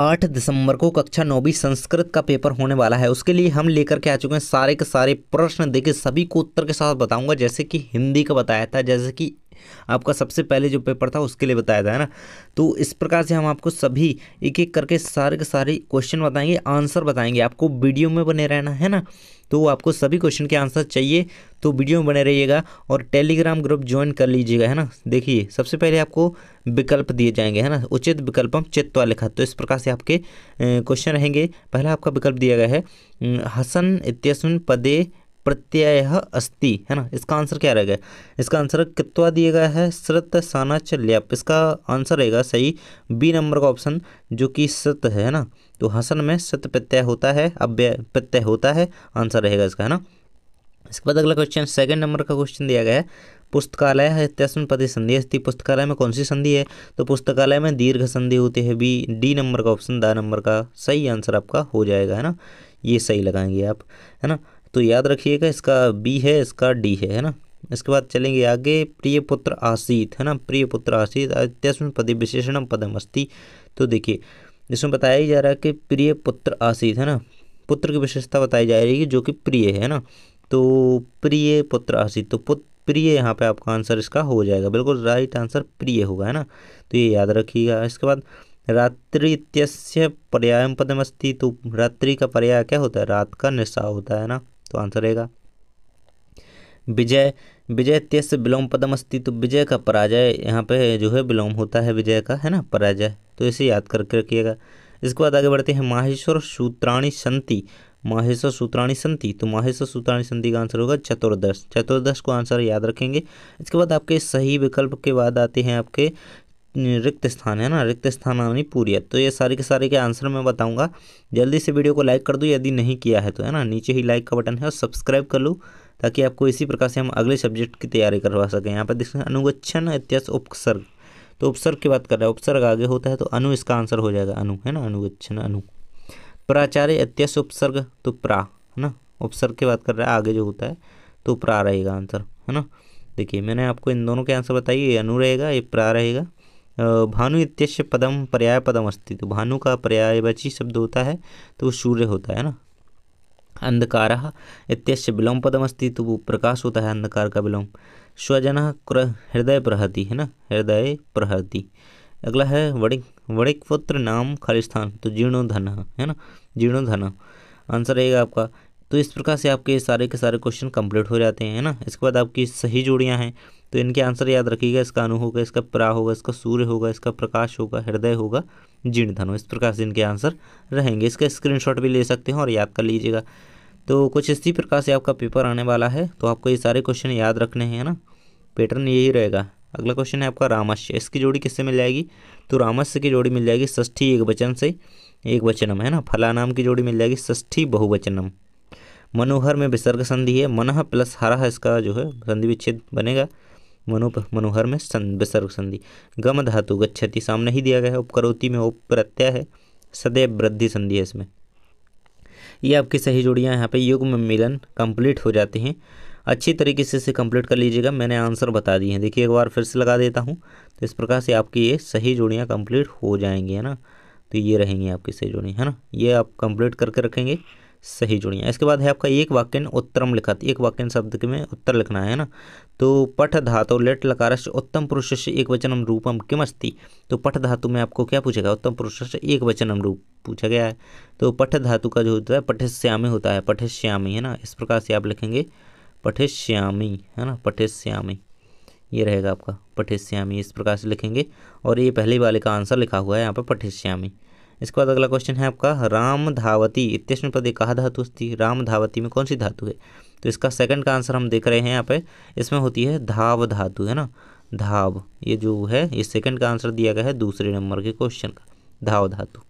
आठ दिसंबर को कक्षा नौवीं संस्कृत का पेपर होने वाला है उसके लिए हम लेकर के आ चुके हैं सारे के सारे प्रश्न देखे सभी को उत्तर के साथ बताऊंगा जैसे कि हिंदी का बताया था जैसे कि आपका सबसे पहले जो पेपर था उसके लिए बताया था है ना तो इस प्रकार से हम आपको सभी एक एक करके सारे के सारे क्वेश्चन बताएंगे आंसर बताएंगे आपको वीडियो में बने रहना है ना तो आपको सभी क्वेश्चन के आंसर चाहिए तो वीडियो में बने रहिएगा और टेलीग्राम ग्रुप ज्वाइन कर लीजिएगा है ना देखिए सबसे पहले आपको विकल्प दिए जाएंगे है ना उचित विकल्पम चित्वा लिखा तो इस प्रकार से आपके क्वेश्चन रहेंगे पहला आपका विकल्प दिया गया है हसन इत्यस्मिन पदे प्रत्यय अस्ति है ना इसका आंसर क्या रहेगा इसका आंसर कितवा दिया गया है सृत साना ल्यप इसका आंसर रहेगा सही बी नंबर का ऑप्शन जो कि सत है ना तो हसन में सत प्रत्यय होता है अव्यय प्रत्यय होता है आंसर रहेगा इसका है ना इसके बाद अगला क्वेश्चन सेकंड नंबर का क्वेश्चन दिया गया है पुस्तकालय है तस्मिन पति संधि अस्थि पुस्तकालय में कौन सी संधि है तो पुस्तकालय में दीर्घ संधि होती है बी डी नंबर का ऑप्शन दा नंबर का सही आंसर आपका हो जाएगा है ना ये सही लगाएंगे आप है ना तो याद रखिएगा इसका बी है इसका डी है है ना इसके बाद चलेंगे आगे प्रिय पुत्र आसीत है ना प्रिय पुत्र आसीत अत्यस्म पद विशेषणम पदम तो देखिए इसमें बताया ही जा रहा है कि प्रिय पुत्र आसीत है ना पुत्र की विशेषता बताई जा रही है जो कि प्रिय है ना तो प्रिय पुत्र आसीत तो पुत्र प्रिय यहाँ पे आपका आंसर इसका हो जाएगा बिल्कुल राइट आंसर प्रिय होगा है ना तो ये याद रखिएगा इसके बाद रात्रि इत्यस्य पर्याय पदमस्ति तो रात्रि का पर्याय क्या होता है रात का निशा होता है ना तो आंसर रहेगा विजय विजय त्यस विलोम पदम अस्ती तो विजय का पराजय यहाँ पे जो है विलोम होता है विजय का है ना पराजय तो इसे याद करके रखिएगा इसके बाद आगे बढ़ते हैं माहेश्वर सूत्राणी संति माहेश्वर सूत्राणी संति तो माहेश्वर सूत्राणी संति का आंसर होगा चतुर्दश चतुर्दश को आंसर याद रखेंगे इसके बाद आपके सही विकल्प के बाद आते हैं आपके रिक्त स्थान है ना रिक्त स्थान यानी पूरी तो ये सारे के सारे के आंसर मैं बताऊंगा जल्दी से वीडियो को लाइक कर दो यदि नहीं किया है तो है ना नीचे ही लाइक का बटन है और सब्सक्राइब कर लो ताकि आपको इसी प्रकार से हम अगले सब्जेक्ट की तैयारी करवा सकें यहाँ पर देखें अनुगच्छन इतिहास उपसर्ग तो उपसर्ग की बात कर रहे हैं उपसर्ग आगे होता है तो अनु इसका आंसर हो जाएगा अनु है ना अनुगच्छन अनु प्राचार्य इतिहास उपसर्ग तो प्रा है ना उपसर्ग की बात कर रहा है आगे जो होता है तो प्रा रहेगा आंसर है ना देखिए मैंने आपको इन दोनों के आंसर बताइए ये अनु रहेगा ये प्रा रहेगा भानु इत्यस्य पदम पर्याय पदम अस्ति तो भानु का पर्यायवाची शब्द होता है तो वो सूर्य होता है ना अंधकार इत्यस्य विलोम पदम अस्ति तो वो प्रकाश होता है अंधकार का विलोम स्वजन क्र हृदय प्रहति है ना हृदय प्रहति अगला है वणिक वणिक पुत्र नाम खालिस्थान तो जीर्णोधन है ना जीर्णोधन आंसर रहेगा आपका तो इस प्रकार से आपके सारे के सारे क्वेश्चन कंप्लीट हो जाते हैं है ना इसके बाद आपकी सही जोड़ियाँ हैं तो इनके आंसर याद रखिएगा इसका अनु होगा इसका प्रा होगा इसका सूर्य होगा इसका प्रकाश होगा हृदय होगा जीर्ण धनु इस प्रकार से इनके आंसर रहेंगे इसका स्क्रीनशॉट भी ले सकते हैं और याद कर लीजिएगा तो कुछ इसी प्रकार से आपका पेपर आने वाला है तो आपको ये सारे क्वेश्चन याद रखने हैं ना पैटर्न यही रहेगा अगला क्वेश्चन है आपका रामस्य इसकी जोड़ी किससे मिल जाएगी तो रामस्य की जोड़ी मिल जाएगी ष्ठी एक वचन से एक वचनम है ना फलानाम की जोड़ी मिल जाएगी ष्ठी बहुवचनम मनोहर में विसर्ग संधि है मनह प्लस हरा इसका जो है संधि विच्छेद बनेगा मनो मनोहर में सं विसर्ग संधि गम धातु गच्छति सामने ही दिया गया है उपकरोति में उप प्रत्यय है सदैव वृद्धि संधि है इसमें ये आपकी सही जोड़ियाँ यहाँ पे युग्म मिलन कंप्लीट हो जाती हैं अच्छी तरीके से इसे कंप्लीट कर लीजिएगा मैंने आंसर बता दिए हैं देखिए एक बार फिर से लगा देता हूँ तो इस प्रकार से आपकी ये सही जोड़ियाँ कंप्लीट हो जाएंगी है ना तो ये रहेंगी आपकी सही जोड़ियाँ है ना ये आप कंप्लीट करके रखेंगे सही जुड़ियाँ इसके बाद है आपका एक वाक्यन उत्तरम लिखा एक वाक्यन शब्द में उत्तर लिखना है ना तो पठ धातु लेट लकारश उत्तम पुरुष से एक वचनम रूपम किम अस्ति तो पठ धातु में आपको क्या पूछेगा उत्तम पुरुष से एक वचनम रूप पूछा गया है तो पठ धातु का जो होता है पठिश्यामी होता है पठश्यामी है ना इस प्रकार से आप लिखेंगे पठश्यामी है ना पठश्यामी ये रहेगा आपका पठश्यामी इस प्रकार से लिखेंगे और ये पहले वाले का आंसर लिखा हुआ है यहाँ पर पठश्यामी इसके बाद अगला क्वेश्चन है आपका राम धावती इतिष्ण पद कहा धातु थी राम धावती में कौन सी धातु है तो इसका सेकंड का आंसर हम देख रहे हैं यहाँ पे इसमें होती है धाव धातु है ना धाव ये जो है ये सेकंड का आंसर दिया गया है दूसरे नंबर के क्वेश्चन का धाव धातु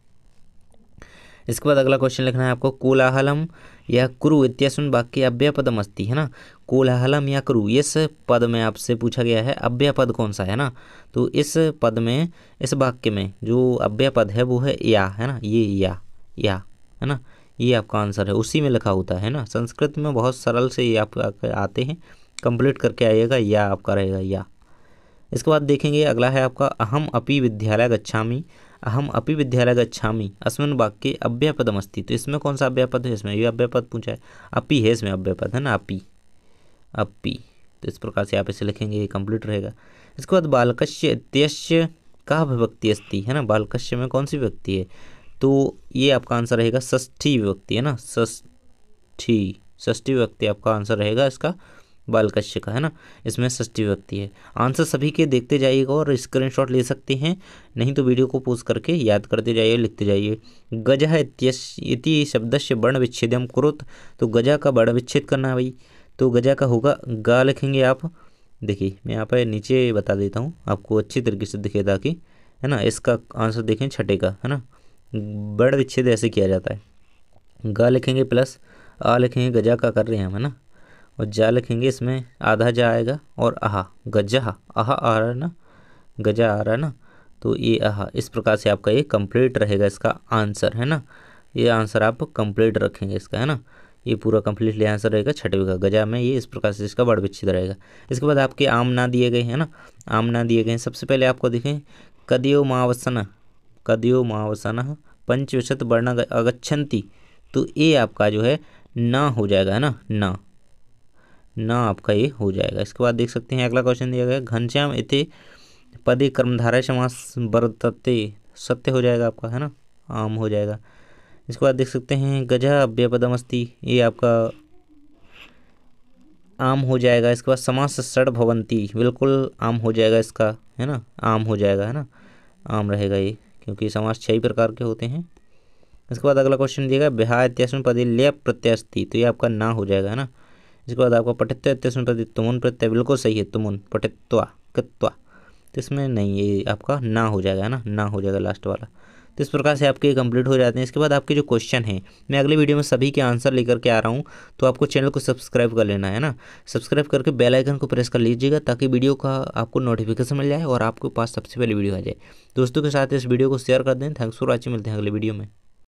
इसके बाद अगला क्वेश्चन लिखना है आपको कोलाहलम या कुरु इत्यस्मिन वाक्य अव्यय पदम अस्ती है ना कोलाहलम या करु इस पद में आपसे पूछा गया है अव्य पद कौन सा है ना तो इस पद में इस वाक्य में जो अव्य पद है वो है या है ना ये या या है ना ये आपका आंसर है उसी में लिखा होता है ना संस्कृत में बहुत सरल से ये आप आते हैं कंप्लीट करके आइएगा या आपका रहेगा या इसके बाद देखेंगे अगला है आपका अहम अपी विद्यालय गच्छामी अहम अपी विद्यालय गच्छामी अस्मिन वाक्य अस्ती तो इसमें कौन सा अव्यपद है इसमें ये अव्यपद पूछा है अपी है इसमें अव्यपद है ना अपी अब पी तो इस प्रकार से आप इसे लिखेंगे ये कंप्लीट रहेगा इसके बाद बालकश्य इत्यश्य का विभक्ति अस्ति है ना बालकश्य में कौन सी व्यक्ति है तो ये आपका आंसर रहेगा षष्ठी विभक्ति है ना षष्ठी षष्ठी व्यक्ति आपका आंसर रहेगा इसका बालकश्य का है ना इसमें षष्ठी व्यक्ति है आंसर सभी के देखते जाइएगा और स्क्रीनशॉट ले सकते हैं नहीं तो वीडियो को पोज करके याद करते जाइए लिखते जाइए गजह इति शब्द से वर्ण विच्छेद हम कुरुत तो गजा का वर्ण विच्छेद करना है भाई तो गजा का होगा गा लिखेंगे आप देखिए मैं यहाँ पर नीचे बता देता हूँ आपको अच्छी तरीके से दिखे ताकि है ना इसका आंसर देखें छठे का है ना बड़ विच्छेद ऐसे किया जाता है गा लिखेंगे प्लस आ लिखेंगे गजा का कर रहे हैं हम है ना और जा लिखेंगे इसमें आधा जा आएगा और आहा गजा आहा आ रहा है ना गजा आ रहा है ना तो ये आहा इस प्रकार से आपका ये कंप्लीट रहेगा इसका आंसर है ना ये आंसर आप कंप्लीट रखेंगे इसका है ना ये पूरा कम्प्लीटली आंसर रहेगा छठ विघा गजा में ये इस प्रकार से इसका बड़ विच्छेद रहेगा इसके बाद आपके आम ना दिए गए हैं ना आम ना दिए गए सबसे पहले आपको देखें कदियो मावसन कदियो मावसन पंचविशत वर्ण अगछंती तो ये आपका जो है ना हो जाएगा है ना ना ना आपका ये हो जाएगा इसके बाद देख सकते हैं अगला क्वेश्चन दिया गया घनश्याम इति पदे कर्मधारा समास वर्तते सत्य हो जाएगा आपका है ना आम हो जाएगा इसके बाद देख सकते हैं गजह व्यपदमस्ती ये आपका आम हो जाएगा इसके बाद समास सड़ भवंती बिल्कुल आम हो जाएगा इसका है ना आम हो जाएगा है ना आम रहेगा ये क्योंकि समास छः प्रकार के होते हैं इसके बाद अगला क्वेश्चन दिएगा बिहार इत्यासन पदी ले प्रत्यास्थी तो ये आपका ना हो जाएगा है ना इसके बाद आपका पठित्व इत्यासन पदी तुमुन प्रत्यय बिल्कुल सही है तुमुन पठित्वा कृत्वा तो इसमें नहीं ये आपका ना हो जाएगा है ना ना हो जाएगा लास्ट वाला तो इस प्रकार से आपके कंप्लीट हो जाते हैं इसके बाद आपके जो क्वेश्चन हैं मैं अगले वीडियो में सभी के आंसर लेकर के आ रहा हूँ तो आपको चैनल को सब्सक्राइब कर लेना है ना सब्सक्राइब करके बेल आइकन को प्रेस कर लीजिएगा ताकि वीडियो का आपको नोटिफिकेशन मिल जाए और आपके पास सबसे पहले वीडियो आ जाए दोस्तों के साथ इस वीडियो को शेयर कर दें थैंक्स फॉर वॉचिंग मिलते हैं अगले वीडियो में